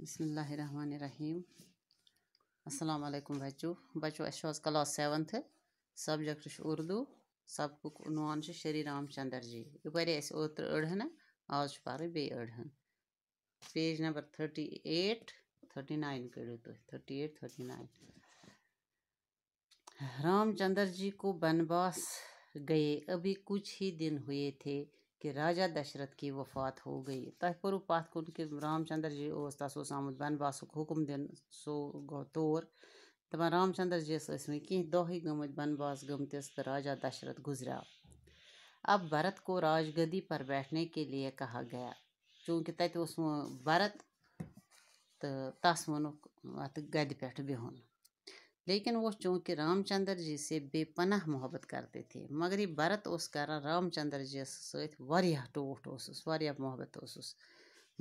बिसमीम असलकुम बच्चों बच्चों अस क्लास सेवन्थ सब्जेक्ट उर्दू सबक नॉन शरी चंद्र जी ये पे ओत अड़हन आज पारे बे अड़हन page number thirty eight thirty nine करो तु thirty eight thirty nine Ramchandra ji को बनवास गए अभी कुछ ही दिन हुए थे कि राजा दशरथ की वफात हो गई तह पुरु पाथ कुन के रामचंद्र जी ओस तस आमुत बनवासुक हुकुम दिन सो गो तौर दपान रामचंद्र जीस वे कह दह गमित बनवास गमतिस तो राजा दशरथ गुजरा अब भरत को राजगद्दी पर बैठने के लिए कहा गया चूंकि तत भरत तो तस वोनुक अत गद पे बिहुन लेकिन वो चूंकि रामचंद्र जी से बेपनाह मोहब्बत करते थे मगर भरत उस कर रामचंद्र जी सत्या टूट उस मोहब्बत उस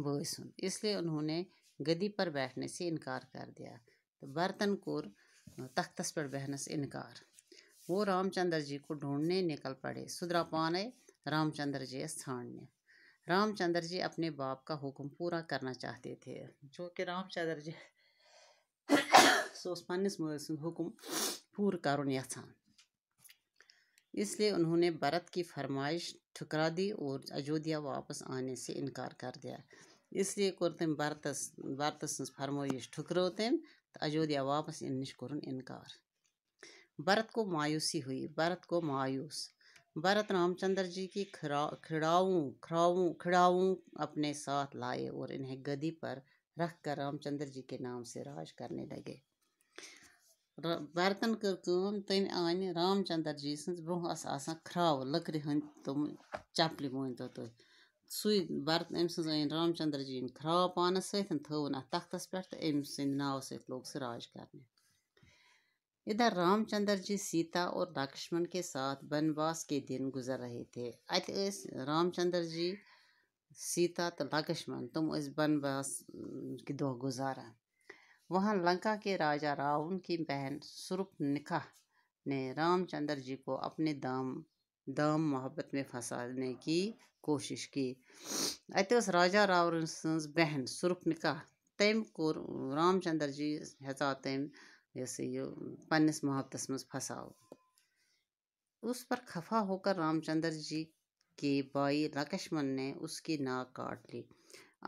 बस इसलिए उन्होंने गदी पर बैठने से इनकार कर दिया तो भरतन को तख्तस पर बहने से इनकार वो रामचंद्र जी को ढूंढने निकल पड़े सुधरा पाने रामचंद्र जी स्थानने रामचंद्र जी अपने बाप का हुक्म पूरा करना चाहते थे जो कि रामचंद्र जी سُہ اوس پنٛنِس مٲلۍ سُنٛد حُکُم پوٗرٕ کَرُن یَژھان इसलिए उन्होंने भरत की फरमाइश ठुकरा दी और अयोध्या वापस आने से इनकार कर दिया इसलिए कोर तम भरतस भरत सज फरमाइश ठुकरो तम तो अयोध्या वापस इन नश कोरन इनकार भरत को मायूसी हुई भरत को मायूस भरत रामचंद्र जी की खिड़ाऊँ खिड़ाऊँ खिड़ाऊँ अपने साथ लाए और इन्हें गदी पर रख कर रामचंद्र जी के नाम से राज करने लगे बर्तन कर कम तमि आने जी सज ब्रोह आसान खराव लकड़ि हंद तुम चपलि मन तो तुम सू बर्त अन रामचंद्र जी खराब पानस सवन अ तख्त पे तो अम साव सोग स राज करने इधर रामचंद्र जी सीता और लक्ष्मण के साथ वनवास के दिन गुजर रहे थे अत रामचंद्र जी सीता तो लक्ष्मण तुम तो वनवास के दौ गुजारा वहाँ लंका के राजा रावण की बहन निखा ने रामचंद्र जी को अपने दाम दाम मोहब्बत में फंसाने की कोशिश की अत राजा रावण सज बहन निका तम कोर रामचंद्र जी हजा तम ये पन्नस मोहब्बत मज फ उस पर खफा होकर रामचंद्र जी के भाई लक्ष्मण ने उसकी नाक काट ली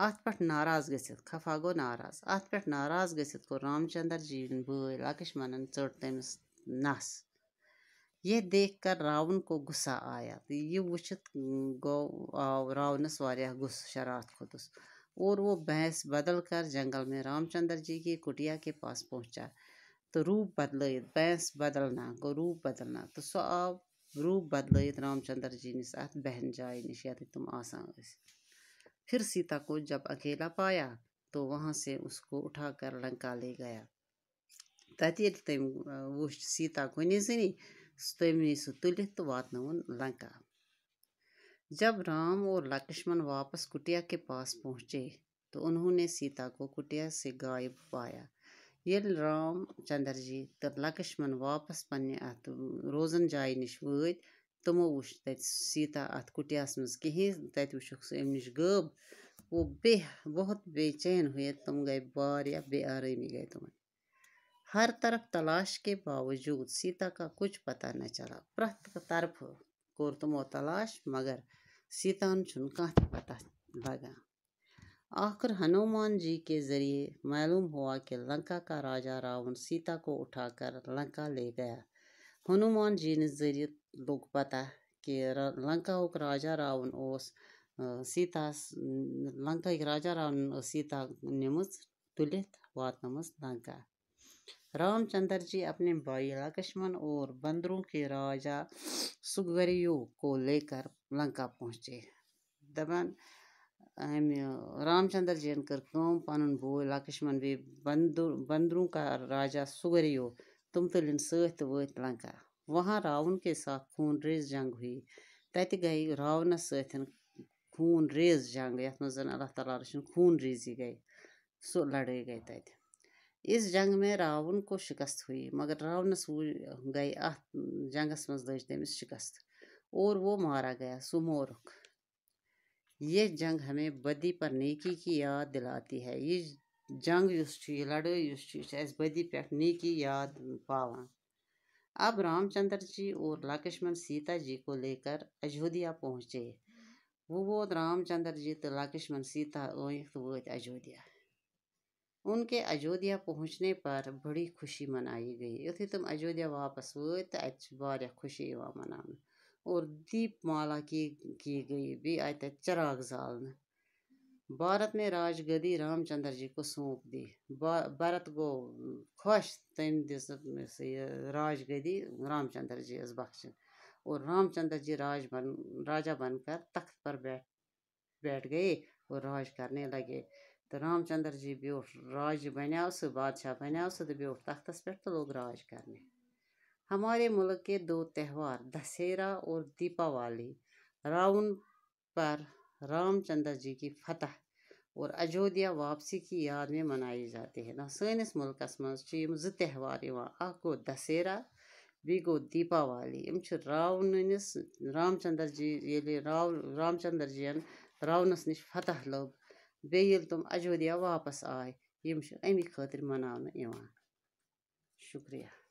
اَتھ پٮ۪ٹھ ناراض گٔژھِتھ خفا گوٚو ناراض اَتھ پٮ۪ٹھ ناراض گٔژھِتھ کوٚر رام چنٛدر جیٖیُن بٲے لَکٕشمَنَن ژٔٹ تٔمِس نَس یہِ دیکھ کر راوَن کو غُسا آیا تہٕ یہِ وٕچھِتھ گوٚو آو راونَس واریاہ غُسہٕ شرارت کھوٚتُس اور वो भैंस बदल कर जंगल में रामचंद्र जी की कुटिया के पास पहुंचा तो रूप बदलٲیِتھ بھینس بدلنا گوٚو روٗپ بدلنا تہٕ سُہ آو روٗپ بدلٲیِتھ رامچنٛدر جی نِس اَتھ بیٚہن جایہِ نِش ییٚتٮ۪تھ تِم آسان ٲسۍ फिर सीता को जब अकेला पाया तो वहाँ से उसको उठाकर लंका ले गया तथे तम वो सीता को जनी तम नी सह तुल तो वातन लंका जब राम और लक्ष्मण वापस कुटिया के पास पहुँचे तो उन्होंने सीता को कुटिया से गायब पाया ये राम चंद्र जी तो लक्ष्मण वापस पन्ने अत रोजन जाए नश تِمو وٕچھ تَتہِ سیٖتا اَتھ کُٹیَس منٛز کِہیٖنۍ تَتہِ وٕچھُکھ سُہ اَمہِ نِش غٲب وہ بے بہت بے چین ہوئے تِم گٔے واریاہ بے آرٲمی گٔے تِمَن हर तरफ तलाश के बावजूद सीता का कुछ पता न चला प्रत्येक तरफ कोर तमो तलाश मगर सीता छुन कहीं पता लगा आखिर हनुमान जी के जरिए मालूम हुआ कि लंका का राजा रावण सीता को उठाकर लंका ले गया हनुमान जी ने जरिए लोग पता कि लंका राजा रावन उस सीता लंका राजा रावन सीता निम्स तुलित वातनम लंका रामचंद्र जी अपने भाई लक्ष्मण और बंदरों के राजा सुगवरियों को लेकर लंका पहुँचे दपान अम रामचंद्र जी कर पन बो लक्ष्मण बे बंदर बंदरों का राजा सुगरियों तुम तुल सत वंका वहाँ रावण के साथ खून रेज जंग हुई तत गई रावणस खून रेज जंग यहाँ अल्लाह ताला खून रेजी गई सो लड़ाई गई तत इस जंग में रावण को शिकस्त हुई मगर रावणस गई अत जंगस मज लज तमिस शिकस्त और वो मारा गया सो सुमोरुख यह जंग हमें बदी पर नेकी की याद दिलाती है ये जंग उस लड़ाई उस बदी पे नेकी याद पावा अब रामचंद्र जी और लक्ष्मण सीता जी को लेकर अयोध्या पहुँचे वो बोत रामचंद्र जी तो लक्ष्मण सीता तो वोत अयोध्या उनके अयोध्या पहुँचने पर बड़ी खुशी मनाई गई यथुई तुम अयोध्या वापस वत तो खुशी मना और दीप माला की की गई बी आय चराग जालन भारत ने राजगदी रामचंद्र जी को सौंप दी भारत गो खुश तम दिस रामचंद्र जी इस बख्शन और रामचंद्र जी राज बन राजा बनकर तख्त पर बैठ बैठ गए और राज करने लगे तो रामचंद्र जी ब्योठ राज बनाओ सो बादशाह बनाओ सो तो ब्योठ तख्तस पे तो लोग राज करने हमारे मुल्क के दो त्यौहार दशहरा और दीपावली रावण पर रामचंद्र जी की फतह और अयोध्या वापसी की याद में मनाई जाती है ना सैनिस मुल्क मं जो त्यौहार गो दशहरा बी गो दीपावली इम रावनस रामचंद्र जी ये राव रामचंद्र जी रावनस नश फतह लोग बेल तुम अयोध्या वापस आए यम अमी खातिर मनाने शुक्रिया